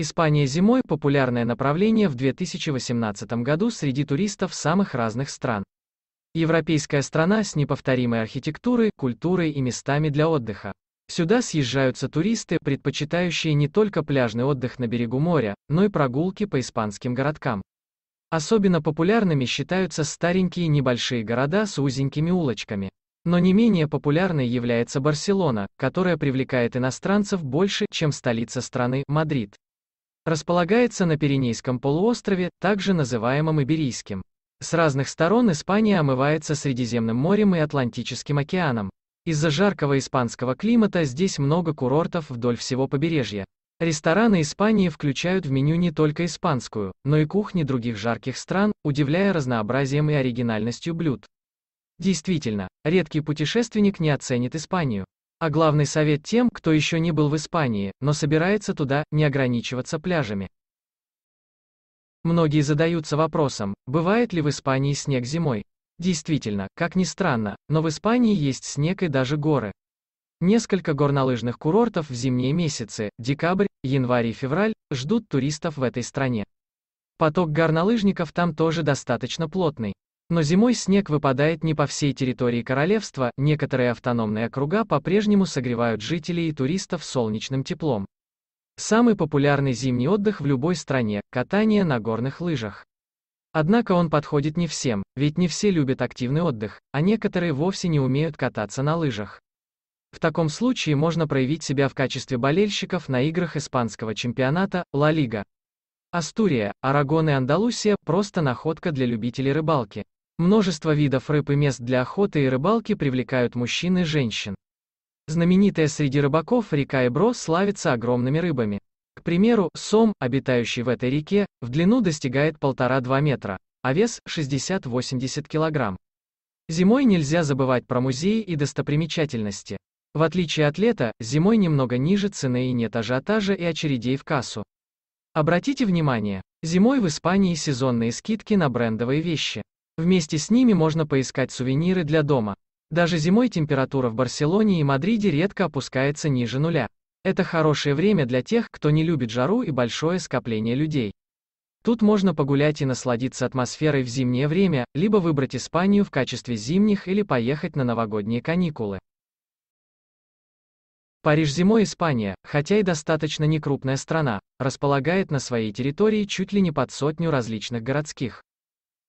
Испания зимой – популярное направление в 2018 году среди туристов самых разных стран. Европейская страна с неповторимой архитектурой, культурой и местами для отдыха. Сюда съезжаются туристы, предпочитающие не только пляжный отдых на берегу моря, но и прогулки по испанским городкам. Особенно популярными считаются старенькие небольшие города с узенькими улочками. Но не менее популярной является Барселона, которая привлекает иностранцев больше, чем столица страны – Мадрид. Располагается на Пиренейском полуострове, также называемом Иберийским. С разных сторон Испания омывается Средиземным морем и Атлантическим океаном. Из-за жаркого испанского климата здесь много курортов вдоль всего побережья. Рестораны Испании включают в меню не только испанскую, но и кухни других жарких стран, удивляя разнообразием и оригинальностью блюд. Действительно, редкий путешественник не оценит Испанию. А главный совет тем, кто еще не был в Испании, но собирается туда, не ограничиваться пляжами. Многие задаются вопросом, бывает ли в Испании снег зимой? Действительно, как ни странно, но в Испании есть снег и даже горы. Несколько горнолыжных курортов в зимние месяцы, декабрь, январь и февраль, ждут туристов в этой стране. Поток горнолыжников там тоже достаточно плотный. Но зимой снег выпадает не по всей территории королевства, некоторые автономные округа по-прежнему согревают жителей и туристов солнечным теплом. Самый популярный зимний отдых в любой стране – катание на горных лыжах. Однако он подходит не всем, ведь не все любят активный отдых, а некоторые вовсе не умеют кататься на лыжах. В таком случае можно проявить себя в качестве болельщиков на играх испанского чемпионата «Ла Лига». Астурия, Арагон и Андалусия – просто находка для любителей рыбалки. Множество видов рыб и мест для охоты и рыбалки привлекают мужчин и женщин. Знаменитая среди рыбаков река Эбро славится огромными рыбами. К примеру, сом, обитающий в этой реке, в длину достигает 1,5-2 метра, а вес – 60-80 килограмм. Зимой нельзя забывать про музеи и достопримечательности. В отличие от лета, зимой немного ниже цены и нет ажиотажа и очередей в кассу. Обратите внимание, зимой в Испании сезонные скидки на брендовые вещи. Вместе с ними можно поискать сувениры для дома. Даже зимой температура в Барселоне и Мадриде редко опускается ниже нуля. Это хорошее время для тех, кто не любит жару и большое скопление людей. Тут можно погулять и насладиться атмосферой в зимнее время, либо выбрать Испанию в качестве зимних или поехать на новогодние каникулы. Париж зимой Испания, хотя и достаточно некрупная страна, располагает на своей территории чуть ли не под сотню различных городских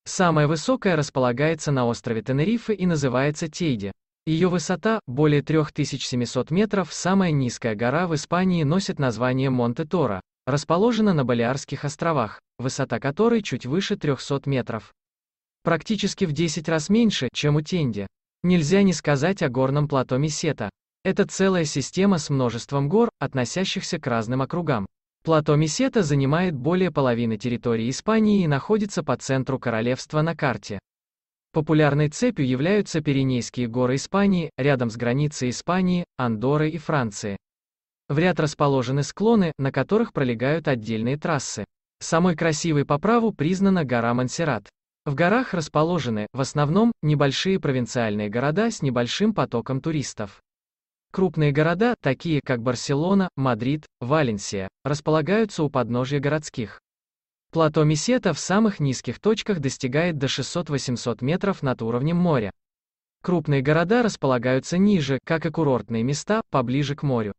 Самая высокая располагается на острове Тенерифе и называется Тейде. Ее высота – более 3700 метров, самая низкая гора в Испании носит название Монте-Торо, расположена на Балиарских островах, высота которой чуть выше 300 метров. Практически в 10 раз меньше, чем у Тенди. Нельзя не сказать о горном плато Месета. Это целая система с множеством гор, относящихся к разным округам. Плато Месета занимает более половины территории Испании и находится по центру королевства на карте. Популярной цепью являются Пиренейские горы Испании, рядом с границей Испании, Андоры и Франции. В ряд расположены склоны, на которых пролегают отдельные трассы. Самой красивой по праву признана гора Монсеррат. В горах расположены, в основном, небольшие провинциальные города с небольшим потоком туристов. Крупные города, такие как Барселона, Мадрид, Валенсия, располагаются у подножия городских. Плато Месета в самых низких точках достигает до 600-800 метров над уровнем моря. Крупные города располагаются ниже, как и курортные места, поближе к морю.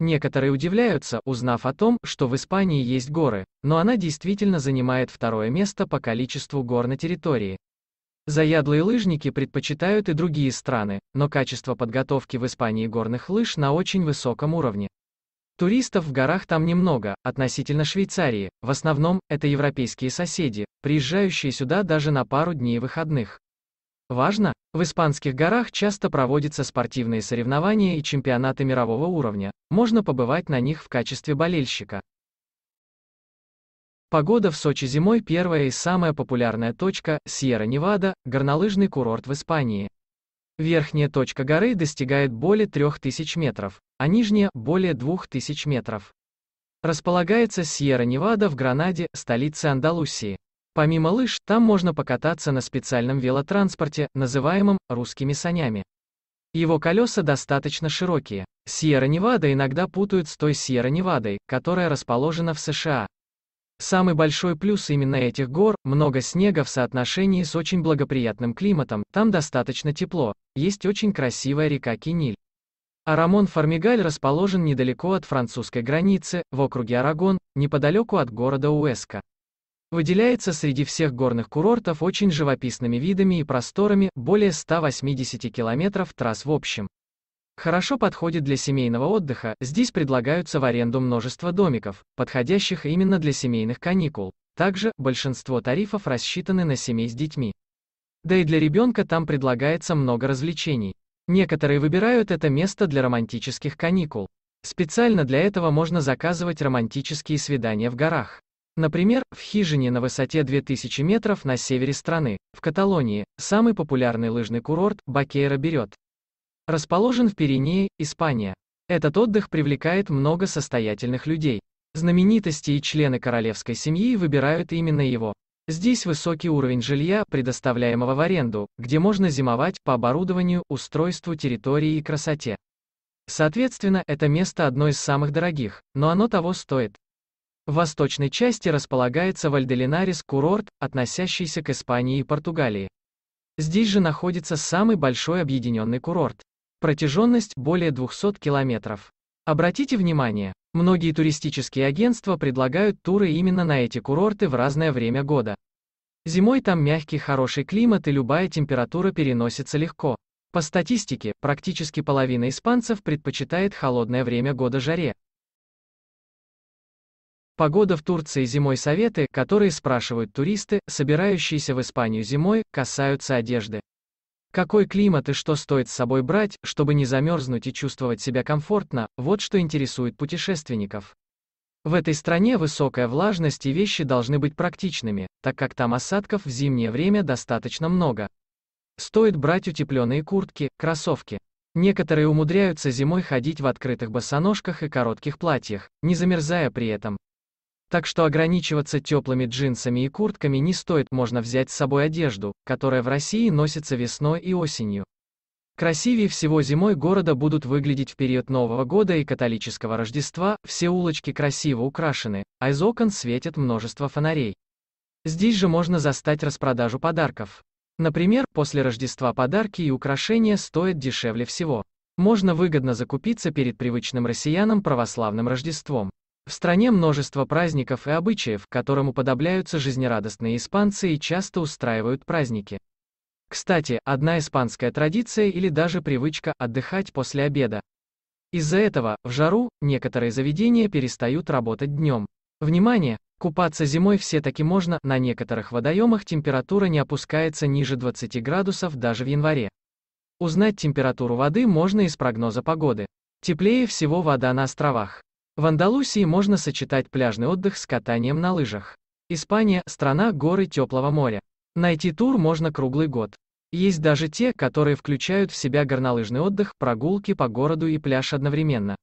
Некоторые удивляются, узнав о том, что в Испании есть горы, но она действительно занимает второе место по количеству гор на территории. Заядлые лыжники предпочитают и другие страны, но качество подготовки в Испании горных лыж на очень высоком уровне. Туристов в горах там немного, относительно Швейцарии, в основном, это европейские соседи, приезжающие сюда даже на пару дней выходных. Важно, в испанских горах часто проводятся спортивные соревнования и чемпионаты мирового уровня, можно побывать на них в качестве болельщика. Погода в Сочи зимой первая и самая популярная точка – Сьерра-Невада, горнолыжный курорт в Испании. Верхняя точка горы достигает более 3000 метров, а нижняя – более 2000 метров. Располагается Сьерра-Невада в Гранаде, столице Андалусии. Помимо лыж, там можно покататься на специальном велотранспорте, называемом «русскими санями». Его колеса достаточно широкие. Сьерра-Невада иногда путают с той Сьерра-Невадой, которая расположена в США. Самый большой плюс именно этих гор – много снега в соотношении с очень благоприятным климатом, там достаточно тепло, есть очень красивая река Киниль. Арамон Фармигаль расположен недалеко от французской границы, в округе Арагон, неподалеку от города Уэска. Выделяется среди всех горных курортов очень живописными видами и просторами, более 180 километров трасс в общем хорошо подходит для семейного отдыха, здесь предлагаются в аренду множество домиков, подходящих именно для семейных каникул. Также, большинство тарифов рассчитаны на семей с детьми. Да и для ребенка там предлагается много развлечений. Некоторые выбирают это место для романтических каникул. Специально для этого можно заказывать романтические свидания в горах. Например, в хижине на высоте 2000 метров на севере страны, в Каталонии, самый популярный лыжный курорт Бакейра берет Расположен в Пиренее, Испания. Этот отдых привлекает много состоятельных людей. Знаменитости и члены королевской семьи выбирают именно его. Здесь высокий уровень жилья, предоставляемого в аренду, где можно зимовать по оборудованию, устройству территории и красоте. Соответственно, это место одно из самых дорогих, но оно того стоит. В восточной части располагается Вальделинарис курорт, относящийся к Испании и Португалии. Здесь же находится самый большой объединенный курорт. Протяженность более 200 километров. Обратите внимание, многие туристические агентства предлагают туры именно на эти курорты в разное время года. Зимой там мягкий хороший климат и любая температура переносится легко. По статистике, практически половина испанцев предпочитает холодное время года жаре. Погода в Турции зимой советы, которые спрашивают туристы, собирающиеся в Испанию зимой, касаются одежды. Какой климат и что стоит с собой брать, чтобы не замерзнуть и чувствовать себя комфортно, вот что интересует путешественников. В этой стране высокая влажность и вещи должны быть практичными, так как там осадков в зимнее время достаточно много. Стоит брать утепленные куртки, кроссовки. Некоторые умудряются зимой ходить в открытых босоножках и коротких платьях, не замерзая при этом. Так что ограничиваться теплыми джинсами и куртками не стоит, можно взять с собой одежду, которая в России носится весной и осенью. Красивее всего зимой города будут выглядеть в период Нового года и католического Рождества, все улочки красиво украшены, а из окон светит множество фонарей. Здесь же можно застать распродажу подарков. Например, после Рождества подарки и украшения стоят дешевле всего. Можно выгодно закупиться перед привычным россиянам православным Рождеством. В стране множество праздников и обычаев, которым уподобляются жизнерадостные испанцы и часто устраивают праздники. Кстати, одна испанская традиция или даже привычка – отдыхать после обеда. Из-за этого, в жару, некоторые заведения перестают работать днем. Внимание! Купаться зимой все-таки можно, на некоторых водоемах температура не опускается ниже 20 градусов даже в январе. Узнать температуру воды можно из прогноза погоды. Теплее всего вода на островах. В Андалусии можно сочетать пляжный отдых с катанием на лыжах. Испания – страна горы теплого моря. Найти тур можно круглый год. Есть даже те, которые включают в себя горнолыжный отдых, прогулки по городу и пляж одновременно.